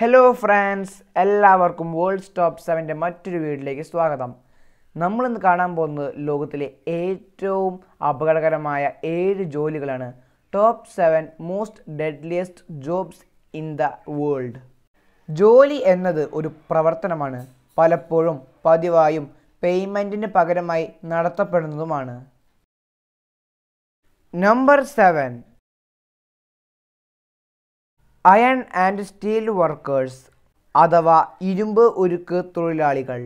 hello friends എല്ലാവർക്കും world stop സെവൻ്റെ മറ്റൊരു വീഡിയോയിലേക്ക് സ്വാഗതം നമ്മളിന്ന് കാണാൻ പോകുന്നത് ലോകത്തിലെ ഏറ്റവും അപകടകരമായ ഏഴ് ജോലികളാണ് top seven most deadliest jobs in the world ജോലി എന്നത് ഒരു പ്രവർത്തനമാണ് പലപ്പോഴും പതിവായും പേയ്മെൻറ്റിന് പകരമായി നടത്തപ്പെടുന്നതുമാണ് number seven iron and steel workers അഥവാ ഇരുമ്പ് ഉരുക്ക് തൊഴിലാളികൾ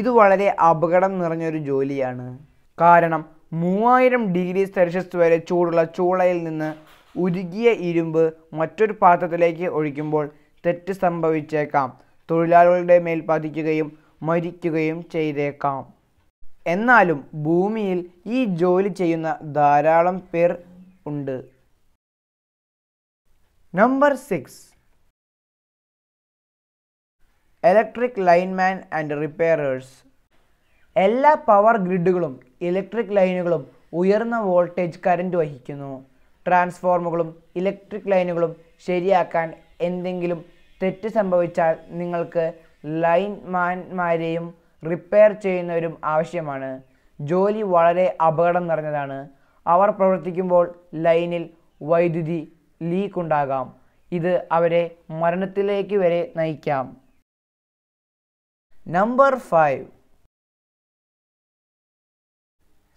ഇത് വളരെ അപകടം നിറഞ്ഞൊരു ജോലിയാണ് കാരണം മൂവായിരം ഡിഗ്രി സെൽഷ്യസ് വരെ ചൂടുള്ള ചൂളയിൽ നിന്ന് ഉരുകിയ ഇരുമ്പ് മറ്റൊരു പാത്രത്തിലേക്ക് ഒഴിക്കുമ്പോൾ തെറ്റ് സംഭവിച്ചേക്കാം തൊഴിലാളികളുടെ മേൽ പതിക്കുകയും മരിക്കുകയും ചെയ്തേക്കാം എന്നാലും ഭൂമിയിൽ ഈ ജോലി ചെയ്യുന്ന ധാരാളം പേർ ഉണ്ട് Number 6 Electric Lineman and Repairers എല്ലാ പവർ ഗ്രിഡുകളും ഇലക്ട്രിക് ലൈനുകളും ഉയർന്ന വോൾട്ടേജ് കറന്റ് വഹിക്കുന്നു ട്രാൻസ്ഫോർമറുകളും ഇലക്ട്രിക് ലൈനുകളും ശരിയാക്കാൻ എന്തെങ്കിലും തെറ്റ് സംഭവിച്ചാൽ നിങ്ങൾക്ക് ലൈൻമാൻമാരെയും റിപ്പയർ ചെയ്യുന്നവരും ആവശ്യമാണ് ജോലി വളരെ അപകടം നിറഞ്ഞതാണ് അവർ പ്രവർത്തിക്കുമ്പോൾ ലൈനിൽ വൈദ്യുതി ലീക്ക് ഉണ്ടാകാം ഇത് അവരെ മരണത്തിലേക്ക് വരെ നയിക്കാം number five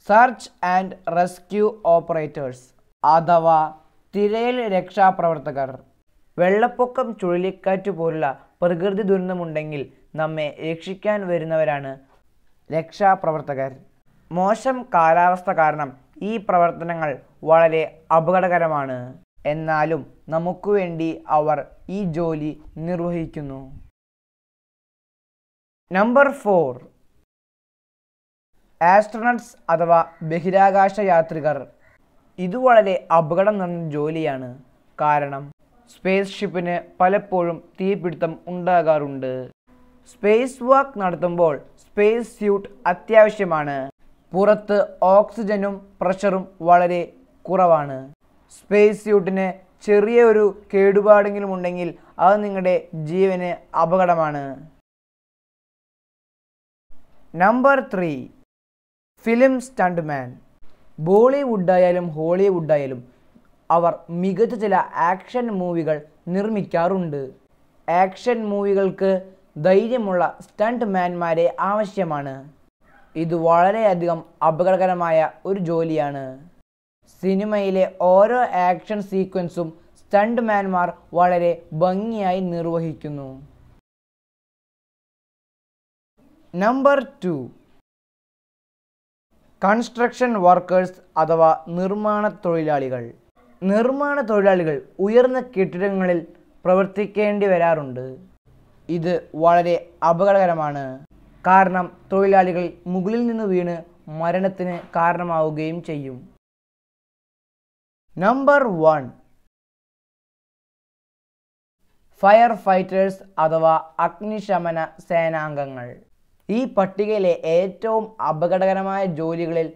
search and rescue operators അഥവാ തിരയൽ രക്ഷാപ്രവർത്തകർ വെള്ളപ്പൊക്കം ചുഴലിക്കാറ്റ് പോലുള്ള പ്രകൃതി ദുരന്തമുണ്ടെങ്കിൽ നമ്മെ രക്ഷിക്കാൻ വരുന്നവരാണ് രക്ഷാപ്രവർത്തകർ മോശം കാലാവസ്ഥ കാരണം ഈ പ്രവർത്തനങ്ങൾ വളരെ അപകടകരമാണ് എന്നാലും നമുക്കു വേണ്ടി അവർ ഈ ജോലി നിർവഹിക്കുന്നു നമ്പർ ഫോർ ആസ്ട്രോണട്സ് അഥവാ ബഹിരാകാശ യാത്രികർ ഇത് വളരെ അപകടം നിറഞ്ഞ ജോലിയാണ് കാരണം സ്പേസ് ഷിപ്പിന് പലപ്പോഴും തീപിടുത്തം ഉണ്ടാകാറുണ്ട് സ്പേസ് വാക്ക് നടത്തുമ്പോൾ സ്പേസ് സ്യൂട്ട് അത്യാവശ്യമാണ് പുറത്ത് ഓക്സിജനും പ്രഷറും വളരെ കുറവാണ് സ്പേസ് സ്യൂട്ടിന് ചെറിയ ഒരു കേടുപാടെങ്കിലും ഉണ്ടെങ്കിൽ അത് നിങ്ങളുടെ ജീവന് അപകടമാണ് നമ്പർ ത്രീ ഫിലിം സ്റ്റണ്ട്മാൻ ബോളിവുഡായാലും ഹോളിവുഡായാലും അവർ മികച്ച ചില ആക്ഷൻ മൂവികൾ നിർമ്മിക്കാറുണ്ട് ആക്ഷൻ മൂവികൾക്ക് ധൈര്യമുള്ള സ്റ്റണ്ട് മാൻമാരെ ആവശ്യമാണ് ഇത് വളരെയധികം അപകടകരമായ ഒരു ജോലിയാണ് സിനിമയിലെ ഓരോ ആക്ഷൻ സീക്വൻസും സ്റ്റണ്ട് മാൻമാർ വളരെ ഭംഗിയായി നിർവഹിക്കുന്നു നമ്പർ ടു കൺസ്ട്രക്ഷൻ വർക്കേഴ്സ് അഥവാ നിർമ്മാണ തൊഴിലാളികൾ നിർമ്മാണ തൊഴിലാളികൾ ഉയർന്ന കെട്ടിടങ്ങളിൽ പ്രവർത്തിക്കേണ്ടി വരാറുണ്ട് ഇത് വളരെ അപകടകരമാണ് കാരണം തൊഴിലാളികൾ മുകളിൽ നിന്ന് വീണ് മരണത്തിന് കാരണമാവുകയും ചെയ്യും നമ്പർ വൺ ഫയർ ഫൈറ്റേഴ്സ് അഥവാ അഗ്നിശമന സേനാംഗങ്ങൾ ഈ പട്ടികയിലെ ഏറ്റവും അപകടകരമായ ജോലികളിൽ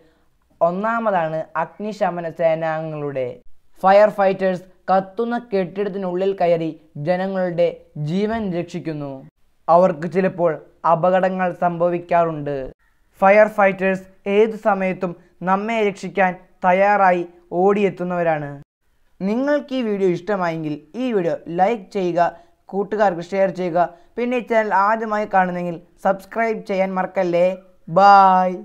ഒന്നാമതാണ് അഗ്നിശമന സേനാംഗങ്ങളുടെ ഫയർ ഫൈറ്റേഴ്സ് കത്തുന്ന കെട്ടിടത്തിനുള്ളിൽ കയറി ജനങ്ങളുടെ ജീവൻ രക്ഷിക്കുന്നു അവർക്ക് ചിലപ്പോൾ അപകടങ്ങൾ സംഭവിക്കാറുണ്ട് ഫയർ ഫൈറ്റേഴ്സ് ഏത് സമയത്തും നമ്മെ രക്ഷിക്കാൻ തയ്യാറായി ഓടിയെത്തുന്നവരാണ് നിങ്ങൾക്ക് ഈ വീഡിയോ ഇഷ്ടമായെങ്കിൽ ഈ വീഡിയോ ലൈക്ക് ചെയ്യുക കൂട്ടുകാർക്ക് ഷെയർ ചെയ്യുക പിന്നെ ഈ ചാനൽ ആദ്യമായി കാണുന്നെങ്കിൽ സബ്സ്ക്രൈബ് ചെയ്യാൻ മറക്കല്ലേ ബായ്